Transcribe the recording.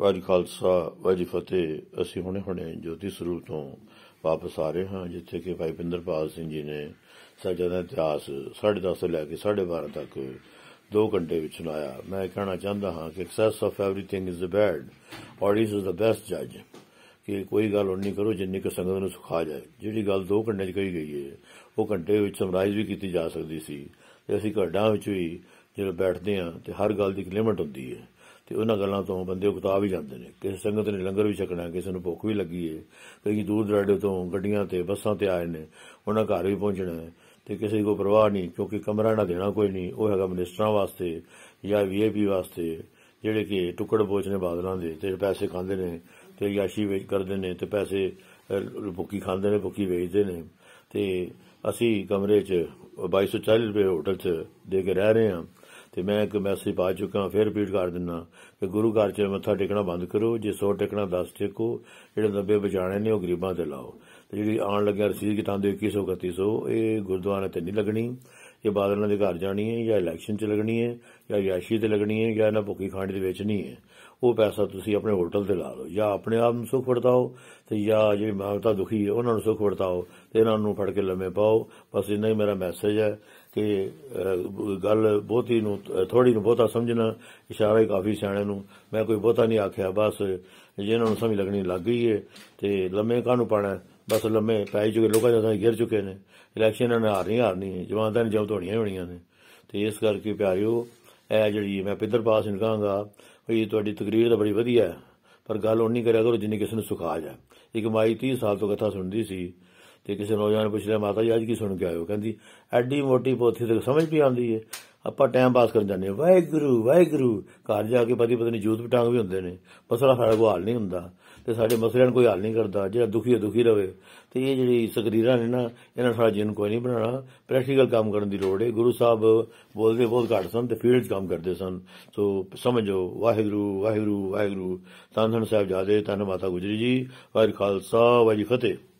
ਵਾਹਿਗੁਰੂ ਖਾਲਸਾ ਵਾਹਿਗੁਰੂ ਫਤਿਹ ਅਸੀਂ ਹੁਣੇ ਹੁਣੇ ਜੋਤੀ ਸਰੂਪ ਤੋਂ ਵਾਪਸ ਆ ਰਹੇ ਹਾਂ ਜਿੱਥੇ ਕਿ ਭਾਈ ਬਿੰਦਰਪਾਲ ਸਿੰਘ ਜੀ ਨੇ ਸਾਡਾ ਦਾ ਇਤਿਹਾਸ 10:30 ਤੋਂ ਲੈ ਕੇ 12:30 ਤੱਕ 2 ਘੰਟੇ ਵਿੱਚ ਸੁਣਾਇਆ ਮੈਂ ਕਹਿਣਾ ਚਾਹੁੰਦਾ ਹਾਂ ਕਿ excess of everything is a bad ਔਰ ਇਸ ਇਜ਼ ਅ ਬੈਸਟ ਜੱਜ ਕਿ ਕੋਈ ਗੱਲ ਉਨੀ ਕਰੋ ਜਿੰਨੀ ਕਿ ਸੰਗਤ ਨੂੰ ਸੁਖਾ ਜਾਏ ਜਿਹੜੀ ਗੱਲ 2 ਘੰਟੇ 'ਚ ਕਹੀ ਗਈ ਹੈ ਉਹ ਘੰਟੇ ਵਿੱਚ ਸਮਰਾਈਜ਼ ਵੀ ਕੀਤੀ ਜਾ ਸਕਦੀ ਸੀ ਤੇ ਅਸੀਂ ਘੜਾਂ ਵਿੱਚ ਵੀ ਜਦੋਂ ਬੈਠਦੇ ਹਾਂ ਤੇ ਹਰ ਗੱਲ ਦੀ ਇੱਕ ਲਿਮਟ ਹੁੰਦੀ ਹੈ ਤੇ ਉਹਨਾਂ ਗੱਲਾਂ ਤੋਂ ਬੰਦੇ ਉਕਤਾ ਵੀ ਜਾਂਦੇ ਨੇ ਕਿਸੇ ਸੰਗਤ ਨੇ ਲੰਗਰ ਵੀ ਛਕਣਾ ਕਿਸੇ ਨੂੰ ਭੁੱਖ ਵੀ ਲੱਗੀ ਏ ਕਈ ਦੂਰ ਦਰਾਡੇ ਤੋਂ ਗੱਡੀਆਂ ਤੇ ਬੱਸਾਂ ਤੇ ਆਏ ਨੇ ਉਹਨਾਂ ਘਰ ਵੀ ਪਹੁੰਚਣਾ ਹੈ ਤੇ ਕਿਸੇ ਕੋ ਪਰਵਾਹ ਨਹੀਂ ਕਿਉਂਕਿ ਕਮਰਾ ਨਾ ਦੇਣਾ ਕੋਈ ਨਹੀਂ ਉਹ ਹੈਗਾ ਮਿਨਿਸਟਰਾਂ ਵਾਸਤੇ ਜਾਂ ਵੀਏਪੀ ਵਾਸਤੇ ਜਿਹੜੇ ਕਿ ਟੁਕੜ ਬੋਚਨੇ ਬਾਦਲਾਂ ਦੇ ਤੇ ਪੈਸੇ ਖਾਂਦੇ ਨੇ ਤੇ ਯਾਸ਼ੀ ਵੇਚ ਕਰਦੇ ਨੇ ਤੇ ਪੈਸੇ ਭੁੱਕੀ ਖਾਂਦੇ ਨੇ ਭੁੱਕੀ ਵੇਚਦੇ ਨੇ ਤੇ ਅਸੀਂ ਕਮਰੇ 'ਚ 2240 ਰੁਪਏ ਹੋਟਲ 'ਚ ਦੇ ਕੇ ਰਹਿ ਰਹੇ ਹਾਂ ਤੇ ਮੈਂ ਇੱਕ ਮੈਸੇਜ ਪਾ ਚੁੱਕਾ ਫਿਰ ਰਿਪੀਟ ਕਰ ਦਿੰਨਾ ਕਿ ਗੁਰੂ ਘਰ 'ਚ ਮੱਥਾ ਟੇਕਣਾ ਬੰਦ ਕਰੋ ਜੇ ਸੋ ਟੇਕਣਾ ਦੱਸ ਟੇਕੋ ਜਿਹੜੇ ਦੱਬੇ ਬਚਾਣੇ ਨੇ ਉਹ ਗਰੀਬਾਂ ਤੇ ਲਾਓ ਤੇ ਜਿਹੜੀ ਆਉਣ ਲੱਗਿਆ ਰਸੀਦ ਕਿਤਾਂ ਦੇ 2131 ਇਹ ਗੁਰਦੁਆਰੇ ਤੇ ਨਹੀਂ ਲੱਗਣੀ ਇਹ ਬਾਦਲਾਂ ਦੇ ਘਰ ਜਾਣੀ ਹੈ ਜਾਂ ਇਲੈਕਸ਼ਨ 'ਚ ਲੱਗਣੀ ਹੈ ਜਾਂ ਯਾਸ਼ੀ ਤੇ ਲੱਗਣੀ ਹੈ ਜਾਂ ਇਹਨਾਂ ਭੁੱਖੀ ਖਾਂਡ ਦੇ ਵੇਚਣੀ ਹੈ ਉਹ ਪੈਸਾ ਤੁਸੀਂ ਆਪਣੇ ਹੋਟਲ ਤੇ ਲਾ ਲਓ ਜਾਂ ਆਪਣੇ ਆਪ ਨੂੰ ਸੁਖ ਵਰਤਾਓ ਤੇ ਜਾਂ ਜਿਹੜੇ ਮਾਤਾ ਦੁਖੀ ਹੈ ਉਹਨਾਂ ਨੂੰ ਸੁਖ ਵਰਤਾਓ ਤੇ ਇਹਨਾਂ ਨੂੰ ਫੜ ਕੇ ਲੰਮੇ ਪਾਓ ਬਸ ਇੰਨਾ ਹੀ ਮੇਰਾ ਮੈਸੇਜ ਹੈ ਕਿ ਗੱਲ ਬਹੁਤੀ ਨੂੰ ਥੋੜੀ ਨੂੰ ਬਹੁਤਾ ਸਮਝਣਾ ਇਸ਼ਾਰਾ ਹੀ ਕਾਫੀ ਸਿਆਣੇ ਨੂੰ ਮੈਂ ਕੋਈ ਬਹੁਤਾ ਨਹੀਂ ਆਖਿਆ ਬਸ ਜਿਹਨਾਂ ਨੂੰ ਸਮਝ ਲੱਗਣੀ ਲੱਗ ਗਈ ਹੈ ਤੇ ਲੰਮੇ ਨੂੰ ਪਾਣਾ ਬਸ ਲੰਮੇ ਪੈ ਚੁਕੇ ਲੋਕਾਂ ਦਾ ਗਿਰ ਚੁਕੇ ਨੇ ਇਲੈਕਸ਼ਨ ਨਾ ਹਾਰ ਹਾਰਨੀ ਹਾਰਨੀ ਹੈ ਜਵਾਨਾਂ ਨੇ ਜਮ ਧੋਣੀਆਂ ਹੋਣੀਆਂ ਨੇ ਤੇ ਇਸ ਕਰਕੇ ਪਿਆਰਿਓ ਇਹ ਜਿਹੜੀ ਮੈਂ ਪਿੱਧਰ ਪਾਸ ਨੂੰ ਕਹਾਂਗਾ ਵੀ ਤੁਹਾਡੀ ਤਕਰੀਰ ਤਾਂ ਬੜੀ ਵਧੀਆ ਹੈ ਪਰ ਗੱਲ ਉਨੀ ਕਰਿਆ ਕਰੋ ਜਿੰਨੀ ਕਿਸੇ ਨੂੰ ਸੁਖਾ ਜਾ ਇੱਕ ਮਾਈ 30 ਸਾਲ ਤੋਂ ਕਥਾ ਸੁਣਦੀ ਸੀ ਤੇ ਕਿਸੇ ਨੌਜਵਾਨ ਪੁੱਛਿਆ ਮਾਤਾ ਜੀ ਅੱਜ ਕੀ ਸੁਣ ਕੇ ਆਇਓ ਕਹਿੰਦੀ ਐਡੀ ਮੋਟੀ ਪੋਥੀ ਤੇ ਸਮਝ ਵੀ ਆਉਂਦੀ ਹੈ ਆਪਾਂ ਟਾਈਮ ਪਾਸ ਕਰਨ ਜਾਂਦੇ ਵਾਹਿਗੁਰੂ ਵਾਹਿਗੁਰੂ ਘਰ ਜਾ ਕੇ ਪਤੀ ਪਤਨੀ ਜੂਤ ਪਟਾਂਗ ਵੀ ਹੁੰਦੇ ਨੇ ਮਸਲਾ ਸਾਡਾ ਕੋਈ ਹੱਲ ਨਹੀਂ ਹੁੰਦਾ ਤੇ ਸਾਡੇ ਮਸਲਿਆਂ ਨੂੰ ਕੋਈ ਹੱਲ ਨਹੀਂ ਕਰਦਾ ਜਿਹੜਾ ਦੁਖੀ ਹੈ ਦੁਖੀ ਰਵੇ ਤੇ ਇਹ ਜਿਹੜੀ ਸਕਰੀਰਾਂ ਨੇ ਨਾ ਇਹਨਾਂ ਸਾਡਾ ਜੀਵਨ ਕੋਈ ਨਹੀਂ ਬਣਾਣਾ ਪ੍ਰੈਕਟੀਕਲ ਕੰਮ ਕਰਨ ਦੀ ਲੋੜ ਹੈ ਗੁਰੂ ਸਾਹਿਬ ਬੋਲਦੇ ਬਹੁਤ ਘੱਟ ਸਨ ਤੇ ਫੀਲਡ ਕੰਮ ਕਰਦੇ ਸਨ ਸੋ ਸਮਝੋ ਵਾਹਿਗੁਰੂ ਵਾਹਿਗੁਰੂ ਵਾਹਿਗੁਰੂ ਤਨਨ ਸਾਹਿਬ ਜਾਦੇ ਤਨ ਮਾਤਾ ਗੁਜਰੀ ਜੀ ਵਾਹਿਗੁਰੂ ਖਾਲਸਾ ਵਾਹਿਗੁਰੂ ਫਤਿਹ